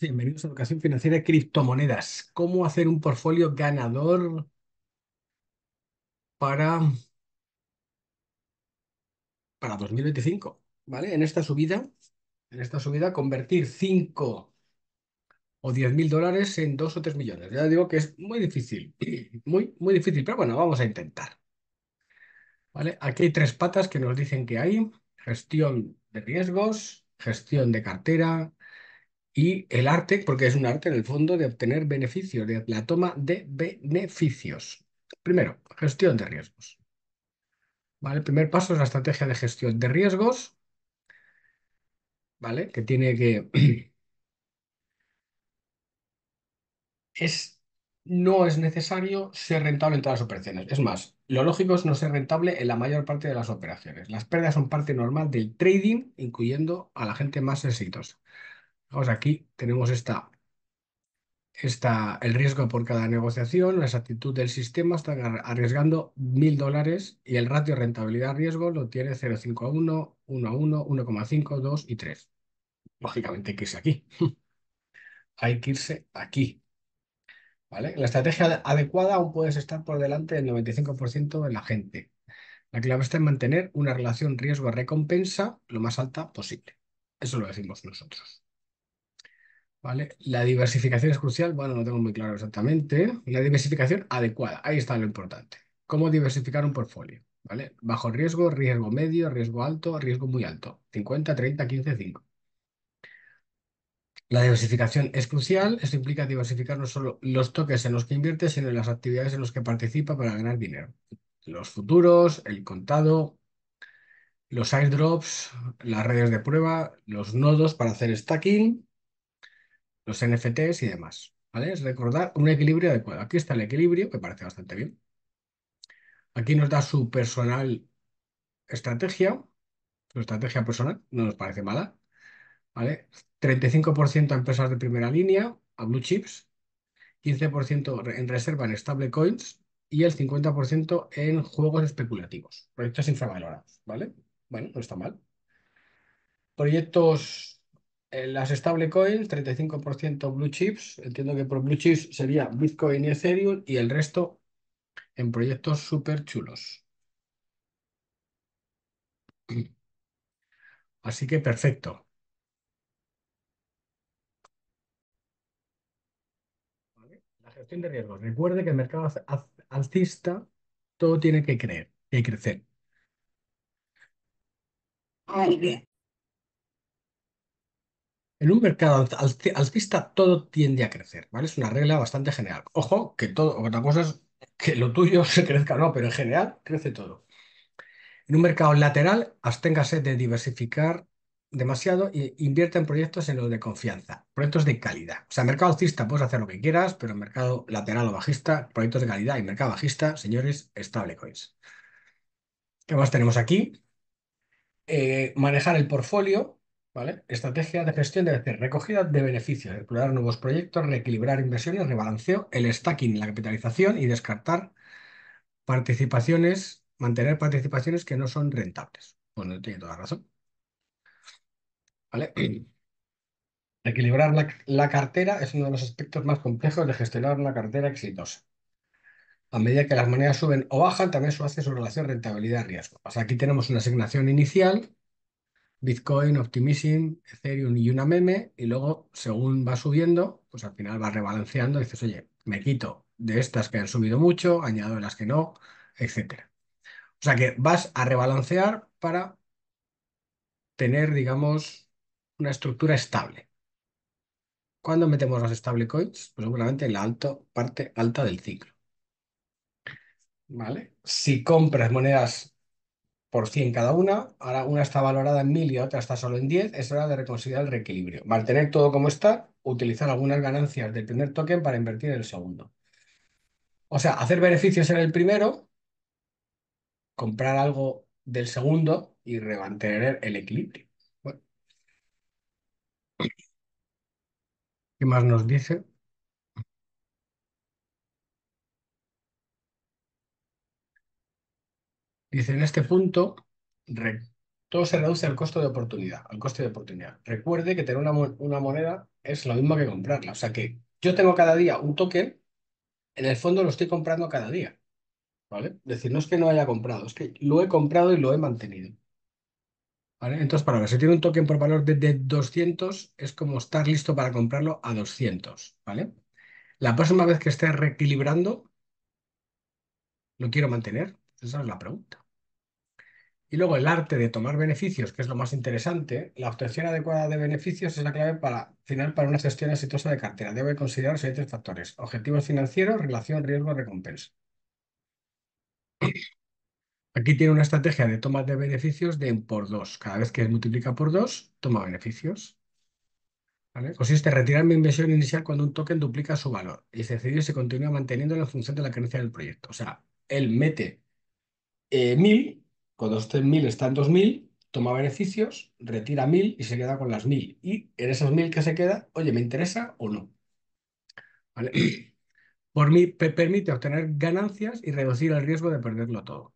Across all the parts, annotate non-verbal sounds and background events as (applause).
Bienvenidos a Educación Financiera de Criptomonedas. ¿Cómo hacer un portfolio ganador para, para 2025? ¿Vale? En esta subida, en esta subida, convertir 5 o 10 mil dólares en 2 o 3 millones. Ya digo que es muy difícil, (clears throat) muy, muy difícil, pero bueno, vamos a intentar. ¿Vale? Aquí hay tres patas que nos dicen que hay. Gestión de riesgos, gestión de cartera, y el arte, porque es un arte en el fondo de obtener beneficios, de la toma de beneficios. Primero, gestión de riesgos. ¿Vale? El primer paso es la estrategia de gestión de riesgos, ¿vale? Que tiene que... (clears throat) es... No es necesario ser rentable en todas las operaciones. Es más, lo lógico es no ser rentable en la mayor parte de las operaciones. Las pérdidas son parte normal del trading, incluyendo a la gente más exitosa. Vamos, aquí, tenemos esta, esta, el riesgo por cada negociación, la exactitud del sistema, están arriesgando mil dólares y el ratio rentabilidad-riesgo lo tiene 0,5 a 1, 1 a 1, 1,5, 2 y 3. Lógicamente hay que irse aquí. (laughs) hay que irse aquí. ¿Vale? La estrategia adecuada aún puedes estar por delante del 95% de la gente. La clave está en mantener una relación riesgo-recompensa lo más alta posible. Eso lo decimos nosotros. ¿Vale? La diversificación es crucial. Bueno, no tengo muy claro exactamente. La diversificación adecuada. Ahí está lo importante. ¿Cómo diversificar un portfolio? ¿Vale? Bajo riesgo, riesgo medio, riesgo alto, riesgo muy alto. 50, 30, 15, 5. La diversificación es crucial. Esto implica diversificar no solo los toques en los que invierte, sino en las actividades en las que participa para ganar dinero. Los futuros, el contado, los airdrops, las redes de prueba, los nodos para hacer stacking los NFTs y demás. ¿vale? Es recordar un equilibrio adecuado. Aquí está el equilibrio, que parece bastante bien. Aquí nos da su personal estrategia, su estrategia personal, no nos parece mala. ¿vale? 35% a empresas de primera línea, a blue chips, 15% en reserva en Coins y el 50% en juegos especulativos, proyectos infravalorados, ¿vale? Bueno, no está mal. Proyectos eh, las stablecoins, 35% blue chips, entiendo que por blue chips sería Bitcoin y Ethereum y el resto en proyectos súper chulos. (clears throat) Así que perfecto. La gestión de riesgos. Recuerde que el mercado alcista todo tiene que creer, y crecer. bien. En un mercado alcista todo tiende a crecer, ¿vale? Es una regla bastante general. Ojo, que todo, otra cosa es que lo tuyo (laughs) se crezca o no, pero en general crece todo. En un mercado lateral, absténgase de diversificar demasiado e invierta en proyectos en los de confianza, proyectos de calidad. O sea, en mercado alcista puedes hacer lo que quieras, pero en mercado lateral o bajista, proyectos de calidad y mercado bajista, señores, stablecoins. ¿Qué más tenemos aquí? Eh, manejar el portfolio, Estrategia de gestión debe ser recogida de beneficios, explorar nuevos proyectos, reequilibrar inversiones, rebalanceo, el stacking, la capitalización y descartar participaciones, mantener participaciones que no son rentables. Bueno, pues tiene toda la razón. ¿Vale? (clears throat) Equilibrar la, cartera es uno de los aspectos más complejos de gestionar una cartera exitosa. A medida que las monedas suben o bajan, también eso hace su relación rentabilidad-riesgo. aquí tenemos una asignación inicial Bitcoin, Optimism, Ethereum y una meme, y luego, según va subiendo, pues al final va rebalanceando dices, oye, me quito de estas que han subido mucho, añado las que no, etc. O sea que vas a rebalancear para tener, digamos, una estructura estable. ¿Cuándo metemos las stablecoins? Pues seguramente en la alto, parte alta del ciclo. ¿Vale? Si compras monedas por 100 cada una, ahora una está valorada en 1000 y otra está solo en 10, es hora de reconsiderar el reequilibrio. Mantener todo como está, utilizar algunas ganancias del primer token para invertir en el segundo. O sea, hacer beneficios en el primero, comprar algo del segundo y mantener el equilibrio. ¿Qué más nos dice? Dice, en este punto, todo se reduce al costo de oportunidad, al coste de oportunidad. Recuerde que tener una, moneda es lo mismo que comprarla. O sea que yo tengo cada día un token, en el fondo lo estoy comprando cada día. ¿Vale? Es decir, no es que no haya comprado, es que lo he comprado y lo he mantenido. ¿Vale? Entonces, para ver, si tiene un token por valor de, de 200, es como estar listo para comprarlo a 200, ¿vale? La próxima vez que esté reequilibrando, ¿lo quiero mantener? Esa es la pregunta. Y luego el arte de tomar beneficios, que es lo más interesante, la obtención adecuada de beneficios es la clave para, final para una gestión exitosa de cartera. Debe considerar los factores. Objetivos financieros, relación riesgo-recompensa. Aquí tiene una estrategia de toma de beneficios de por dos. Cada vez que multiplica por dos, toma beneficios. Consiste en retirar mi inversión inicial cuando un token duplica su valor y se decide se continúa manteniendo en función de la creencia del proyecto. O sea, él mete eh, mil cuando usted 1000 está en 2000, toma beneficios, retira 1000 y se queda con las 1000. Y en esas 1000 que se queda, oye, ¿me interesa o no? ¿Vale? (clears throat) Por mí, permite obtener ganancias y reducir el riesgo de perderlo todo.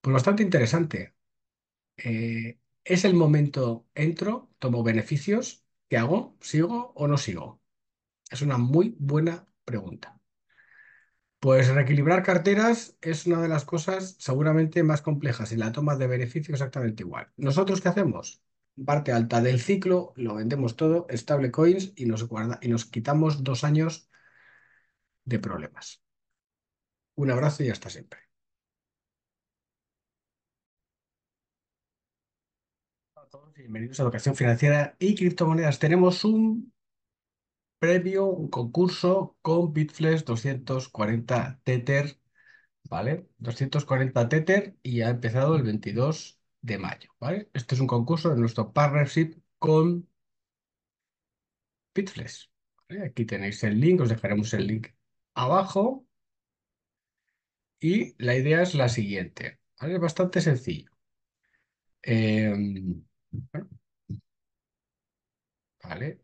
Pues bastante interesante. Eh, es el momento, entro, tomo beneficios, ¿qué hago? ¿Sigo o no sigo? Es una muy buena pregunta. Pues reequilibrar carteras es una de las cosas seguramente más complejas y la toma de beneficio exactamente igual. ¿Nosotros qué hacemos? Parte alta del ciclo, lo vendemos todo, stablecoins y nos, y nos quitamos dos años de problemas. Un abrazo y hasta siempre. Bienvenidos a Educación Financiera y Criptomonedas. Tenemos un previo, un concurso con Bitflex 240 Tether, ¿vale? 240 Tether y ha empezado el 22 de mayo, ¿vale? Este es un concurso de nuestro partnership con Bitflex. Aquí tenéis el link, os dejaremos el link abajo. Y la idea es la siguiente, ¿vale? Es bastante sencillo. Em, vale,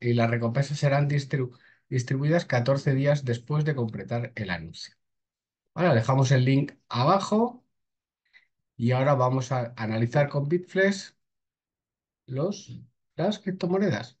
Y las recompensas serán distribuidas 14 días después de completar el anuncio. Ahora dejamos el link abajo y ahora vamos a analizar con Bitflex los, las criptomonedas.